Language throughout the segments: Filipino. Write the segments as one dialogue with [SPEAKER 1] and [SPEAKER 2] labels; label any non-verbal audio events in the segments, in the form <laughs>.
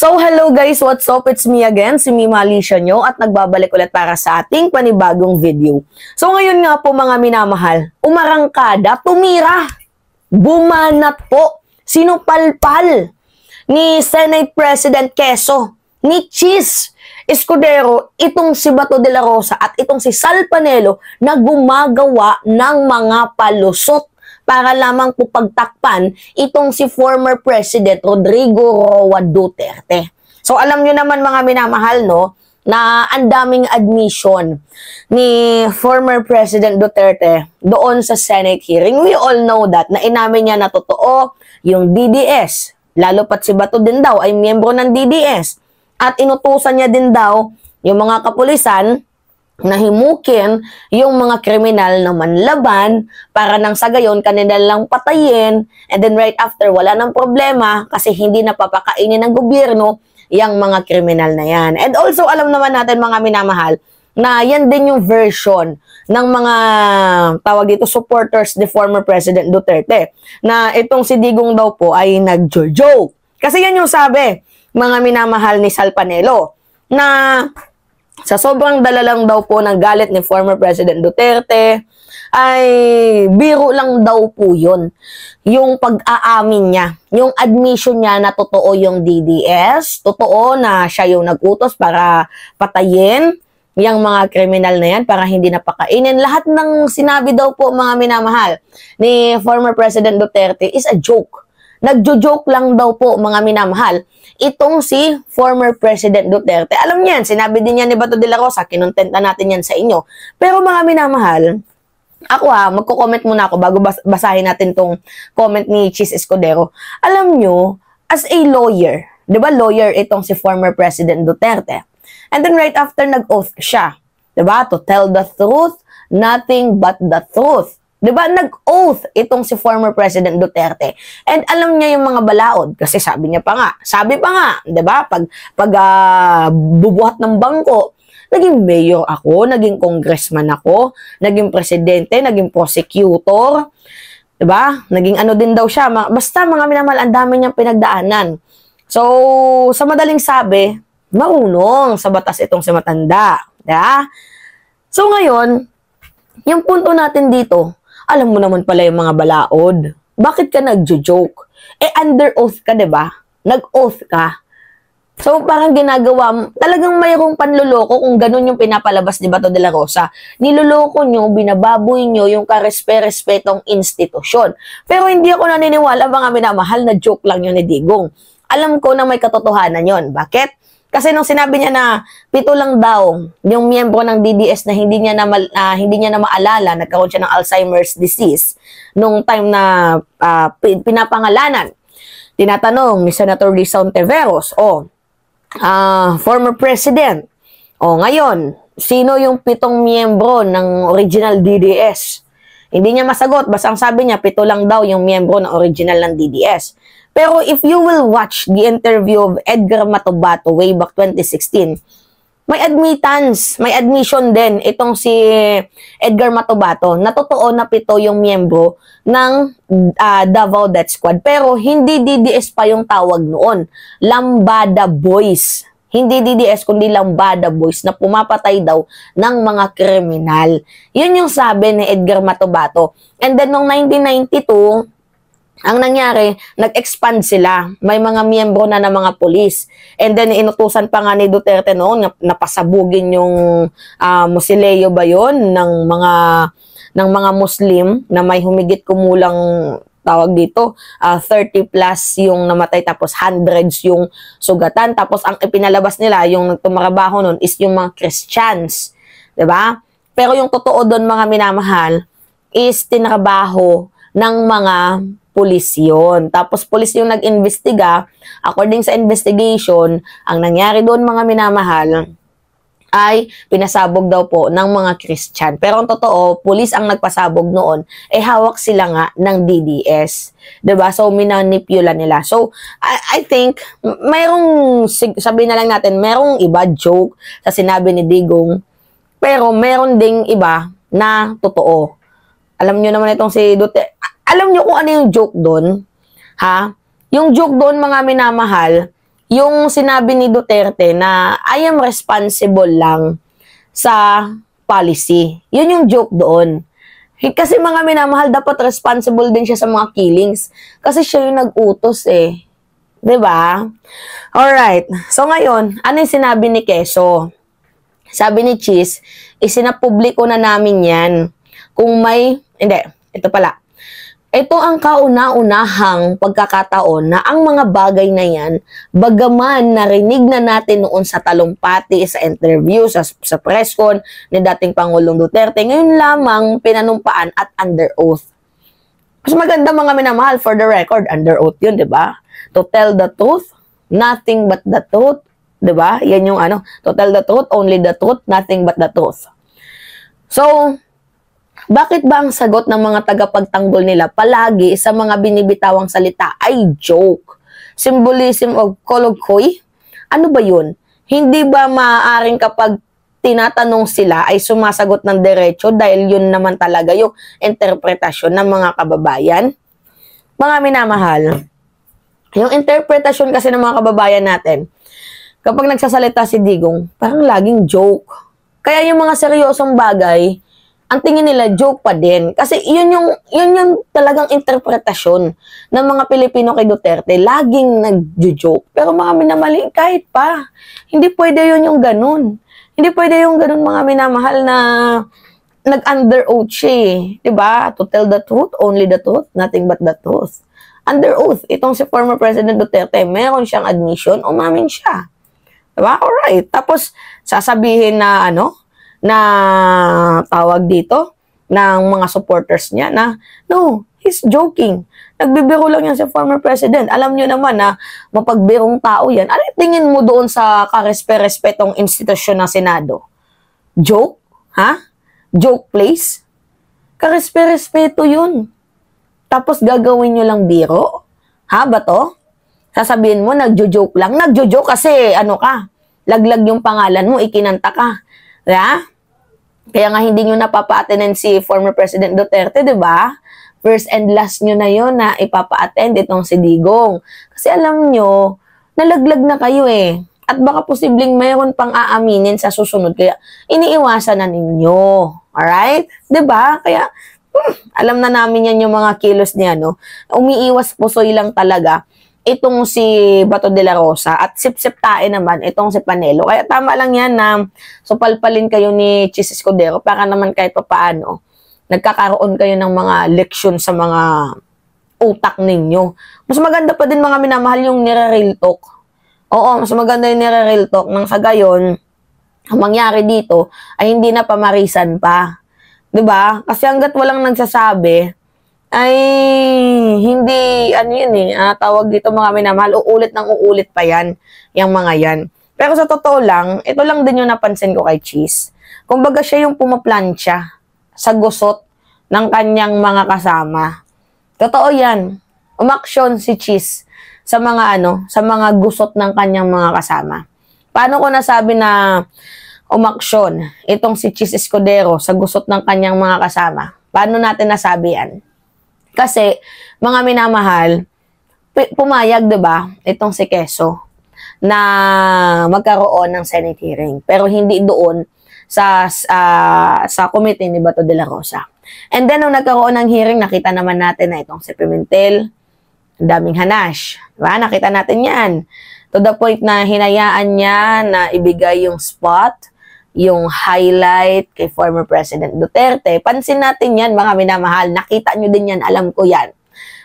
[SPEAKER 1] So hello guys, what's up? It's me again, si Mima Alicia nyo at nagbabalik ulit para sa ating panibagong video. So ngayon nga po mga minamahal, umarangkada, tumira, bumanat po, sinupalpal ni Senate President Queso, ni Cheese Escudero, itong si Bato de la Rosa at itong si Sal Panelo na gumagawa ng mga palusot para lamang po pagtakpan itong si former President Rodrigo Roa Duterte. So alam nyo naman mga minamahal no, na ang daming admission ni former President Duterte doon sa Senate hearing. We all know that na inamin niya na totoo yung DDS. Lalo pat si Bato din daw ay miyembro ng DDS. At inutusan niya din daw yung mga kapulisan nahimukin yung mga kriminal na manlaban para nang sa gayon kanila lang patayin and then right after wala nang problema kasi hindi napapakainin ng gobyerno yung mga kriminal na yan. And also alam naman natin mga minamahal na yan din yung version ng mga tawag dito supporters ni former President Duterte na itong si Digong daw po ay nagjo-joke. Kasi yan yung sabi mga minamahal ni Salpanelo na sa sobrang dala lang daw po ng galit ni former President Duterte, ay biro lang daw po yun. Yung pag-aamin niya, yung admission niya na totoo yung DDS, totoo na siya yung nag-utos para patayin yung mga kriminal na yan para hindi napakainin. Lahat ng sinabi daw po mga minamahal ni former President Duterte is a joke. Nagjo-joke lang daw po mga minamahal. Itong si former President Duterte. Alam niyan, sinabi din niya ni Bato de la Rosa, kinontenta natin yan sa inyo. Pero mga minamahal, ako ha, magko-comment muna ako bago bas basahin natin tong comment ni Chis Escudero. Alam nyo, as a lawyer, di ba lawyer itong si former President Duterte? And then right after nag-oath siya, di ba? To tell the truth, nothing but the truth. Diba? Nag-oath itong si former President Duterte. And alam niya yung mga balaod kasi sabi niya pa nga, sabi pa nga, 'di ba? Pag pag uh, bubuhat ng bangko, naging mayor ako, naging congressman ako, naging presidente, naging prosecutor. 'Di ba? Naging ano din daw siya, mga, basta mga minamal ang dami niyang pinagdaanan. So, sa madaling sabi, marunong sa batas itong si matanda, 'di ba? So ngayon, yung punto natin dito, alam mo naman pala yung mga balaod. Bakit ka nagjo-joke? Eh, under oath ka, ba diba? Nag-oath ka. So, parang ginagawa, talagang mayroong panluloko kung ganun yung pinapalabas ni Bato de la Rosa. Niloloko nyo, binababoy nyo yung karespe-respetong institusyon. Pero hindi ako naniniwala mga minamahal na joke lang yun ni Digong. Alam ko na may katotohanan yon. Bakit? Kasi nung sinabi niya na pito lang daw yung miyembro ng DDS na hindi niya na uh, hindi niya na maalala nagkaroon siya ng Alzheimer's disease nung time na uh, pinapangalanan. Tinatanong ni Senator Rizal Teveros, oh, uh, former president. Oh, ngayon, sino yung pitong miyembro ng original DDS? Hindi niya masagot, basta ang sabi niya, pito lang daw yung miyembro na original ng DDS. Pero if you will watch the interview of Edgar Matobato way back 2016, may admittance, may admission din itong si Edgar Matobato na totoo na pito yung miyembro ng uh, Davao Death Squad. Pero hindi DDS pa yung tawag noon. Lambada Boys hindi DDS kundi lang Bada Boys na pumapatay daw ng mga kriminal. Yun yung sabi ni Edgar Matobato. And then noong 1992, ang nangyari, nag-expand sila. May mga miyembro na ng mga polis. And then, inutusan pa nga ni Duterte noon, na napasabugin yung uh, ah, musileyo ba yon ng mga ng mga Muslim na may humigit kumulang tawag dito, uh, ah, 30 plus yung namatay tapos hundreds yung sugatan. Tapos ang ipinalabas nila, yung nagtumarabaho nun is yung mga Christians. ba diba? Pero yung totoo doon mga minamahal is tinrabaho ng mga pulis yun. Tapos pulis yung nag-investiga. According sa investigation, ang nangyari doon mga minamahal, ay pinasabog daw po ng mga Christian. Pero ang totoo, pulis ang nagpasabog noon, eh hawak sila nga ng DDS. ba diba? So, minanipula nila. So, I, I think, mayroong, sabihin na lang natin, mayroong iba joke sa sinabi ni Digong, pero meron ding iba na totoo. Alam nyo naman itong si Duterte. Alam nyo kung ano yung joke doon? Ha? Yung joke doon, mga minamahal, yung sinabi ni Duterte na I am responsible lang sa policy. Yun yung joke doon. Kasi mga minamahal, dapat responsible din siya sa mga killings. Kasi siya yung nag-utos eh. ba? Diba? Alright. So ngayon, ano yung sinabi ni Keso? Sabi ni Cheese, isinapubliko na namin yan. Kung may, hindi, ito pala. Ito ang kauna-unahang pagkakataon na ang mga bagay na yan, bagaman narinig na natin noon sa talumpati, sa interview, sa, sa press con ni dating Pangulong Duterte, ngayon lamang pinanumpaan at under oath. Mas maganda mga minamahal for the record, under oath yun, di ba? To tell the truth, nothing but the truth, di ba? Yan yung ano, to tell the truth, only the truth, nothing but the truth. So, bakit ba ang sagot ng mga tagapagtanggol nila palagi sa mga binibitawang salita ay joke? Symbolism of colloquy? Ano ba yun? Hindi ba maaaring kapag tinatanong sila ay sumasagot ng derecho dahil yun naman talaga yung interpretasyon ng mga kababayan? Mga minamahal, yung interpretasyon kasi ng mga kababayan natin, kapag nagsasalita si Digong, parang laging joke. Kaya yung mga seryosong bagay, ang tingin nila joke pa din. Kasi yun yung, yun yung talagang interpretasyon ng mga Pilipino kay Duterte. Laging nagjo-joke. Pero mga minamali, kahit pa. Hindi pwede yun yung ganun. Hindi pwede yung ganun mga minamahal na nag-under oath siya eh. Diba? To tell the truth, only the truth, nothing but the truth. Under oath, itong si former President Duterte, meron siyang admission, umamin siya. Diba? Alright. Tapos, sasabihin na ano, na tawag dito ng mga supporters niya na no, he's joking. Nagbibiro lang yan sa former president. Alam nyo naman na mapagbirong tao yan. Ano tingin mo doon sa karespe-respetong institusyon ng Senado? Joke? Ha? Joke place? Karespe-respeto yun. Tapos gagawin nyo lang biro? Ha ba to? Sasabihin mo, nagjo-joke lang. Nagjo-joke kasi ano ka, laglag yung pangalan mo, ikinanta ka. Yeah? Diba? Kaya nga hindi nyo napapa-attendan si former President Duterte, di ba? First and last nyo na yon na ipapa-attend itong si Digong. Kasi alam nyo, nalaglag na kayo eh. At baka posibleng mayroon pang aaminin sa susunod. Kaya iniiwasan na ninyo. Alright? ba diba? Kaya hmm, alam na namin yan yung mga kilos niya, no? Umiiwas po pusoy lang talaga itong si Bato de la Rosa at sip-sip naman itong si Panelo. Kaya tama lang yan na supalpalin kayo ni Chis Escudero para naman kahit pa paano nagkakaroon kayo ng mga leksyon sa mga utak ninyo. Mas maganda pa din mga minamahal yung nire-real talk. Oo, mas maganda yung nire-real talk nang sa gayon, ang mangyari dito ay hindi na pamarisan pa. 'Di ba? Kasi hangga't walang nagsasabi, ay hindi, ano yun eh, uh, tawag dito mga minamahal, uulit ng uulit pa yan, yung mga yan. Pero sa totoo lang, ito lang din yung napansin ko kay Cheese. Kumbaga siya yung pumaplansya sa gusot ng kanyang mga kasama. Totoo yan. Umaksyon si Cheese sa mga ano, sa mga gusot ng kanyang mga kasama. Paano ko nasabi na umaksyon itong si Cheese Escudero sa gusot ng kanyang mga kasama? Paano natin nasabi yan? Kasi, mga minamahal, pumayag, ba diba, itong si Keso na magkaroon ng Senate hearing. Pero hindi doon sa uh, sa committee ni Bato de la Rosa. And then, nung nagkaroon ng hearing, nakita naman natin na itong si Pimentel, daming hanash. Diba? Nakita natin yan. To the point na hinayaan niya na ibigay yung spot yung highlight kay former President Duterte. Pansin natin yan mga minamahal, nakita nyo din yan, alam ko yan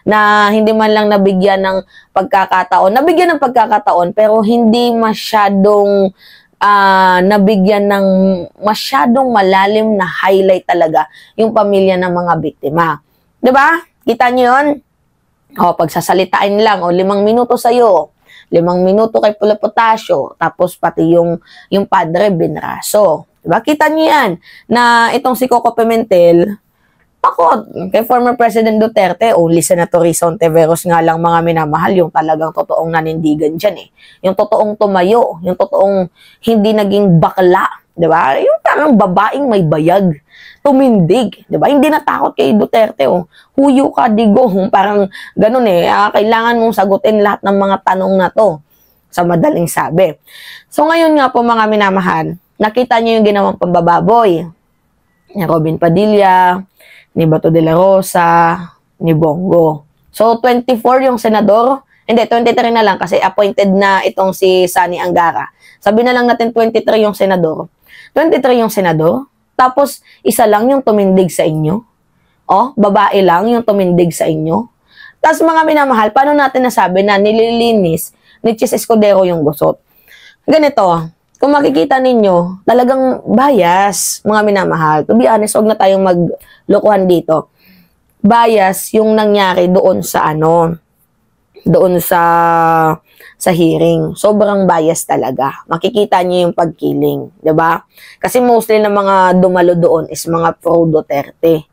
[SPEAKER 1] na hindi man lang nabigyan ng pagkakataon. Nabigyan ng pagkakataon pero hindi masyadong uh, nabigyan ng masyadong malalim na highlight talaga yung pamilya ng mga biktima. 'Di ba? Kita niyo 'yon? O, pagsasalitain lang, o limang minuto sa'yo, limang minuto kay pula tapos pati yung, yung padre binraso. Diba? Kita niyo yan na itong si Coco Pimentel, takot kay former President Duterte, only Senator Risa Ontiveros nga lang mga minamahal, yung talagang totoong nanindigan dyan eh. Yung totoong tumayo, yung totoong hindi naging bakla 'di ba? Yung parang babaeng may bayag, tumindig, 'di ba? Hindi natakot kay Duterte oh. Huyo ka digo, <laughs> parang ganun eh. Ah, kailangan mong sagutin lahat ng mga tanong na 'to sa madaling sabi. So ngayon nga po mga minamahan, nakita niyo yung ginawang pambababoy ni Robin Padilla, ni Bato de la Rosa, ni Bongo. So 24 yung senador, hindi, 23 na lang kasi appointed na itong si Sunny Angara. Sabi na lang natin 23 yung senador. 23 yung senador, tapos isa lang yung tumindig sa inyo. Oh, babae lang yung tumindig sa inyo. Tapos mga minamahal, paano natin nasabi na nililinis ni Chis Escudero yung gusot? Ganito, kung makikita ninyo, talagang bias, mga minamahal. To be honest, huwag na tayong maglokohan dito. Bias yung nangyari doon sa ano, doon sa sa hearing. Sobrang bias talaga. Makikita niyo yung pagkiling, 'di ba? Kasi mostly ng mga dumalo doon is mga pro Duterte.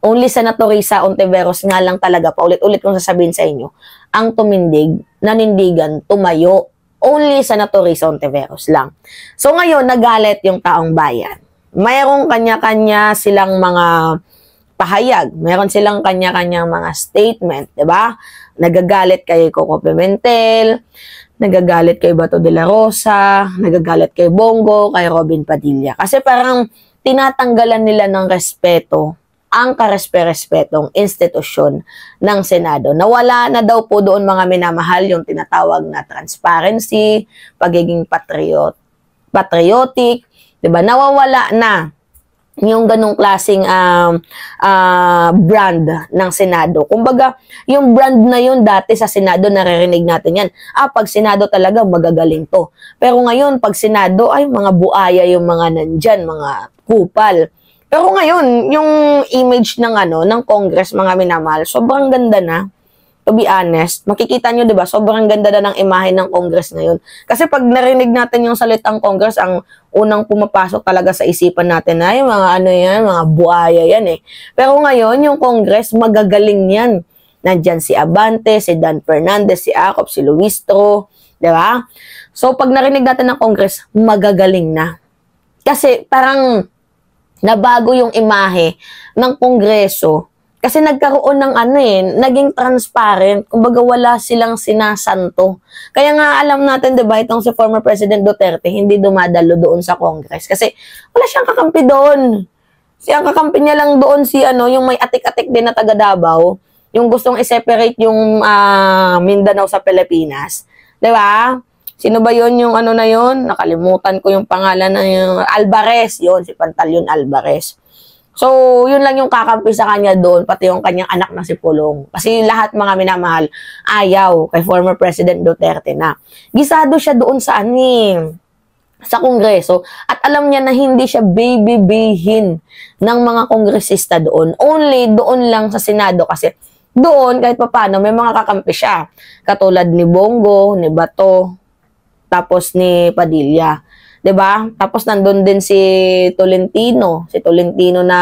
[SPEAKER 1] Only Senator Risa Ontiveros nga lang talaga, paulit-ulit kong sasabihin sa inyo, ang tumindig, nanindigan, tumayo. Only Senator Risa Ontiveros lang. So ngayon, nagalit yung taong bayan. Mayroong kanya-kanya silang mga pahayag. mayroon silang kanya-kanyang mga statement, 'di ba? Nagagalit kay Coco Pimentel, nagagalit kay Bato de la Rosa, nagagalit kay Bongo, kay Robin Padilla. Kasi parang tinatanggalan nila ng respeto ang karespe-respetong institusyon ng Senado. Nawala na daw po doon mga minamahal yung tinatawag na transparency, pagiging patriot, patriotic, 'di ba? Nawawala na yung ganung klasing um, uh, brand ng Senado. Kumbaga, yung brand na yun dati sa Senado, naririnig natin yan. Ah, pag Senado talaga, magagaling to. Pero ngayon, pag Senado, ay mga buaya yung mga nandyan, mga kupal. Pero ngayon, yung image ng ano ng Congress mga minamahal, sobrang ganda na to be honest, makikita nyo, di ba, sobrang ganda na ng imahe ng Congress ngayon. Kasi pag narinig natin yung salitang Congress, ang unang pumapasok talaga sa isipan natin na yung mga ano yan, mga buhaya yan eh. Pero ngayon, yung Congress, magagaling yan. Nandyan si Abante, si Dan Fernandez, si Acop, si Luistro, di ba? So, pag narinig natin ng Congress, magagaling na. Kasi parang nabago yung imahe ng Kongreso kasi nagkaroon ng ano eh, naging transparent, kumbaga wala silang sinasanto. Kaya nga alam natin 'di ba itong si former President Duterte hindi dumadalo doon sa Congress kasi wala siyang kakampi doon. Si ang kakampi niya lang doon si ano, yung may atik-atik din na taga Davao, yung gustong i-separate yung uh, Mindanao sa Pilipinas. 'Di ba? Sino ba 'yon yung ano na 'yon? Nakalimutan ko yung pangalan na yung Alvarez, 'yon si Pantalyon Alvarez. So, yun lang yung kakampi sa kanya doon, pati yung kanyang anak na si Pulong. Kasi lahat mga minamahal, ayaw kay former President Duterte na. Gisado siya doon sa aning eh, sa kongreso at alam niya na hindi siya baby babybihin ng mga kongresista doon. Only doon lang sa Senado kasi doon kahit papano may mga kakampi siya. Katulad ni Bongo, ni Bato, tapos ni Padilla. 'di ba? Tapos nandoon din si Tolentino, si Tolentino na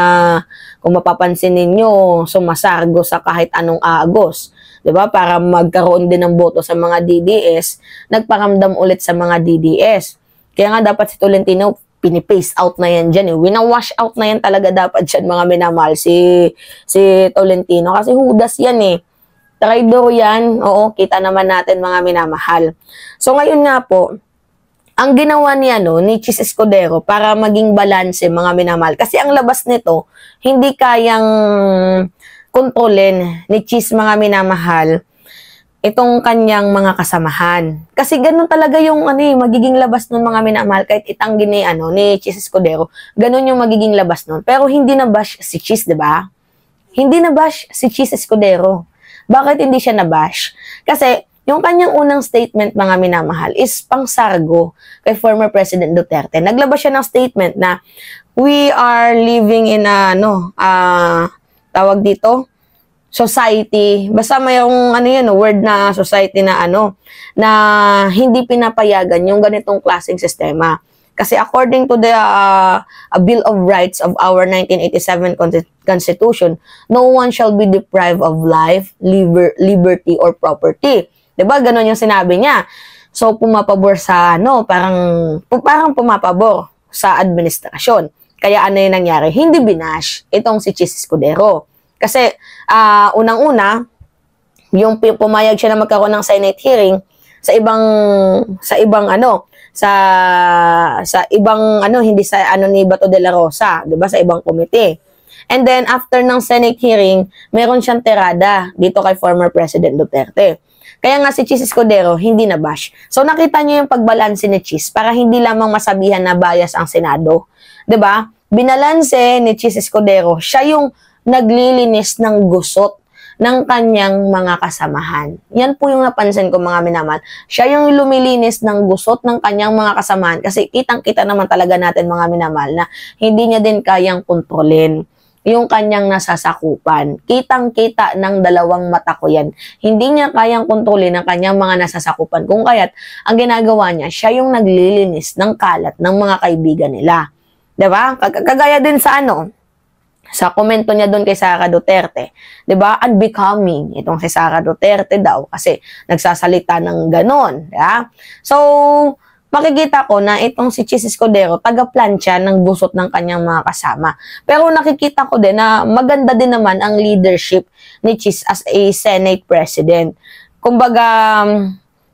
[SPEAKER 1] kung mapapansin ninyo, sumasargo sa kahit anong agos, 'di ba? Para magkaroon din ng boto sa mga DDS, nagparamdam ulit sa mga DDS. Kaya nga dapat si Tolentino pinipaste out na yan dyan eh. Winawash out na yan talaga dapat dyan mga minamahal si, si Tolentino. Kasi hudas yan eh. Traidor yan. Oo, kita naman natin mga minamahal. So ngayon nga po, ang ginawa niya no, ni Chis Escudero para maging balanse mga minamahal. Kasi ang labas nito, hindi kayang kontrolin ni Chis mga minamahal itong kanyang mga kasamahan. Kasi ganun talaga yung ano, eh, magiging labas ng mga minamahal kahit itanggi ni, ano, ni Chis Escudero. Ganun yung magiging labas nun. Pero hindi na bash si Chis, di ba? Hindi na bash si Chis Escudero. Bakit hindi siya na bash? Kasi yung kanyang unang statement, mga minamahal, is pangsargo kay former President Duterte. Naglabas siya ng statement na we are living in a, ano, uh, tawag dito, society, basta may yung ano yun, word na society na ano, na hindi pinapayagan yung ganitong klaseng sistema. Kasi according to the uh, Bill of Rights of our 1987 Constitution, no one shall be deprived of life, liber liberty, or property. 'Di ba? Ganon yung sinabi niya. So pumapabor sa ano, parang parang pumapabor sa administrasyon. Kaya ano yung nangyari? Hindi binash itong si Chis Escudero. Kasi uh, unang-una, yung pumayag siya na magkaroon ng Senate hearing sa ibang sa ibang ano, sa sa ibang ano hindi sa ano ni Bato de la Rosa, 'di ba? Sa ibang committee. And then after ng Senate hearing, meron siyang tirada dito kay former President Duterte. Kaya nga si Cheese Escudero, hindi na bash. So nakita niyo yung pagbalanse ni Cheese para hindi lamang masabihan na bias ang Senado. ba? Diba? Binalanse ni Cheese Escudero, siya yung naglilinis ng gusot ng kanyang mga kasamahan. Yan po yung napansin ko mga minaman. Siya yung lumilinis ng gusot ng kanyang mga kasamahan kasi kitang-kita naman talaga natin mga minamal na hindi niya din kayang kontrolin yung kanyang nasasakupan. Kitang-kita ng dalawang mata ko yan. Hindi niya kayang kontrolin ang kanyang mga nasasakupan. Kung kaya't, ang ginagawa niya, siya yung naglilinis ng kalat ng mga kaibigan nila. ba? Diba? Kag kagaya din sa ano, sa komento niya doon kay Sara Duterte, 'di ba? Unbecoming itong si Sara Duterte daw kasi nagsasalita ng ganon, 'di diba? So, makikita ko na itong si Chis Escudero, taga-plancha ng gusot ng kanyang mga kasama. Pero nakikita ko din na maganda din naman ang leadership ni Chis as a Senate President. Kumbaga,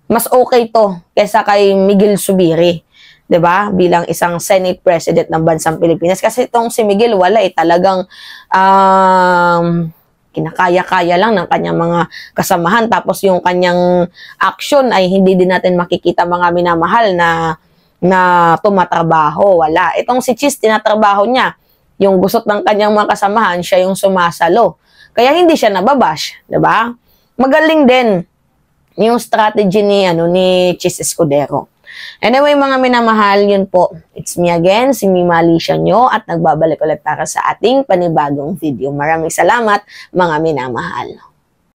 [SPEAKER 1] mas okay to kesa kay Miguel Subiri. 'di ba? Bilang isang Senate President ng bansang Pilipinas kasi itong si Miguel wala eh talagang um, kinakaya-kaya lang ng kanyang mga kasamahan. Tapos yung kanyang action ay hindi din natin makikita mga minamahal na na tumatrabaho. Wala. Itong si Chis, tinatrabaho niya. Yung gusot ng kanyang mga kasamahan, siya yung sumasalo. Kaya hindi siya nababash, 'di ba? Magaling din yung strategy ni ano ni Chis Escudero. Anyway, mga minamahal, yun po. It's me again, si Mima Alicia nyo at nagbabalik ulit para sa ating panibagong video. Maraming salamat, mga minamahal.